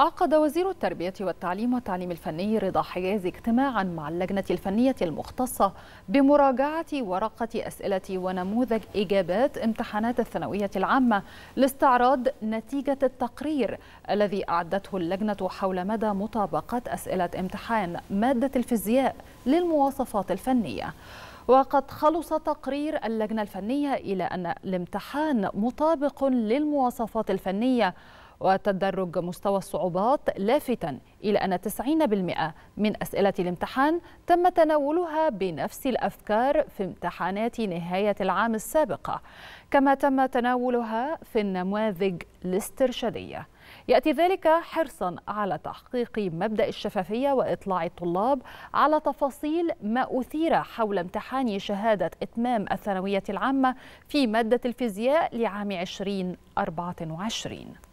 عقد وزير التربية والتعليم والتعليم الفني رضا حجاز اجتماعا مع اللجنة الفنية المختصة بمراجعة ورقة أسئلة ونموذج إجابات امتحانات الثانوية العامة لاستعراض نتيجة التقرير الذي أعدته اللجنة حول مدى مطابقة أسئلة امتحان مادة الفيزياء للمواصفات الفنية وقد خلص تقرير اللجنة الفنية إلى أن الامتحان مطابق للمواصفات الفنية وتدرج مستوى الصعوبات لافتا إلى أن 90% من أسئلة الامتحان تم تناولها بنفس الأفكار في امتحانات نهاية العام السابقة كما تم تناولها في النماذج الاسترشادية يأتي ذلك حرصا على تحقيق مبدأ الشفافية وإطلاع الطلاب على تفاصيل ما أثير حول امتحان شهادة إتمام الثانوية العامة في مادة الفيزياء لعام 2024